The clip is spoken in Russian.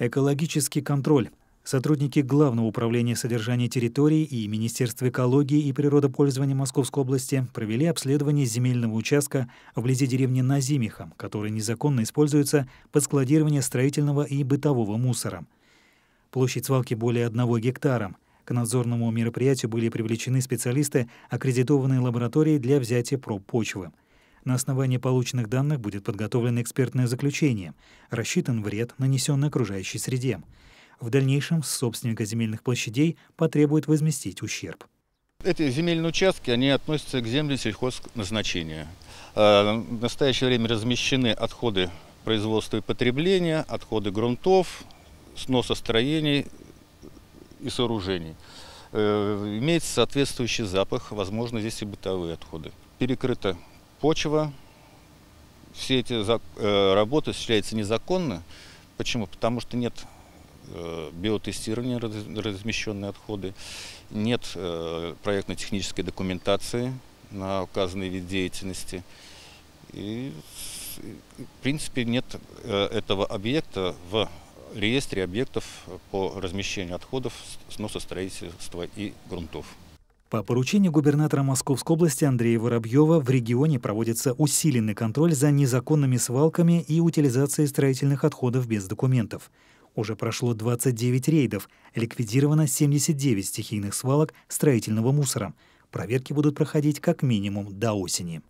Экологический контроль. Сотрудники Главного управления содержания территории и Министерства экологии и природопользования Московской области провели обследование земельного участка вблизи деревни Назимиха, который незаконно используется под складирование строительного и бытового мусора. Площадь свалки более одного гектара. К надзорному мероприятию были привлечены специалисты, аккредитованные лаборатории для взятия проб почвы. На основании полученных данных будет подготовлено экспертное заключение, рассчитан вред, нанесенный окружающей среде. В дальнейшем с собственника земельных площадей потребует возместить ущерб. Эти земельные участки, они относятся к земле сельхозназначения. Э, в настоящее время размещены отходы производства и потребления, отходы грунтов, сноса строений и сооружений. Э, имеется соответствующий запах, возможно, здесь и бытовые отходы. Перекрыто почва. Все эти э, работы осуществляются незаконно. Почему? Потому что нет э, биотестирования размещенные отходы, нет э, проектно-технической документации на указанный вид деятельности. И, в принципе, нет этого объекта в реестре объектов по размещению отходов, сноса ну, строительства и грунтов. По поручению губернатора Московской области Андрея Воробьева в регионе проводится усиленный контроль за незаконными свалками и утилизацией строительных отходов без документов. Уже прошло 29 рейдов, ликвидировано 79 стихийных свалок строительного мусора. Проверки будут проходить как минимум до осени.